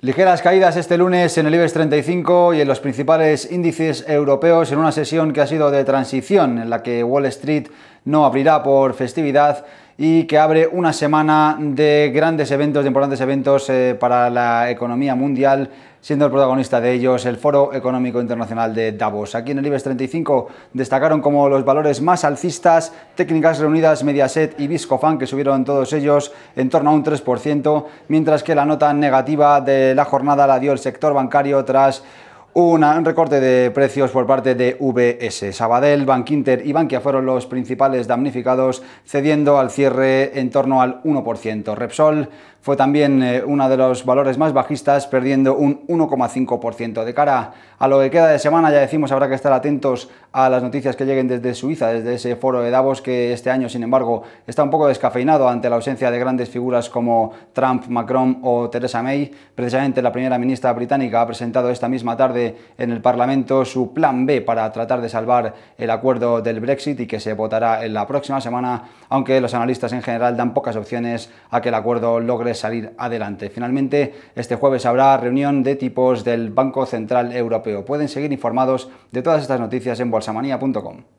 Ligeras caídas este lunes en el IBEX 35 y en los principales índices europeos en una sesión que ha sido de transición en la que Wall Street no abrirá por festividad y que abre una semana de grandes eventos, de importantes eventos eh, para la economía mundial, siendo el protagonista de ellos el Foro Económico Internacional de Davos. Aquí en el IBEX 35 destacaron como los valores más alcistas Técnicas Reunidas, Mediaset y Viscofan, que subieron todos ellos en torno a un 3%, mientras que la nota negativa de la jornada la dio el sector bancario tras un recorte de precios por parte de VS. Sabadell, Bankinter y Bankia fueron los principales damnificados, cediendo al cierre en torno al 1%. Repsol fue también eh, uno de los valores más bajistas, perdiendo un 1,5%. De cara a lo que queda de semana, ya decimos, habrá que estar atentos a las noticias que lleguen desde Suiza, desde ese foro de Davos, que este año, sin embargo, está un poco descafeinado ante la ausencia de grandes figuras como Trump, Macron o Theresa May. Precisamente la primera ministra británica ha presentado esta misma tarde en el Parlamento su plan B para tratar de salvar el acuerdo del Brexit y que se votará en la próxima semana, aunque los analistas en general dan pocas opciones a que el acuerdo logre salir adelante. Finalmente, este jueves habrá reunión de tipos del Banco Central Europeo. Pueden seguir informados de todas estas noticias en bolsamanía.com.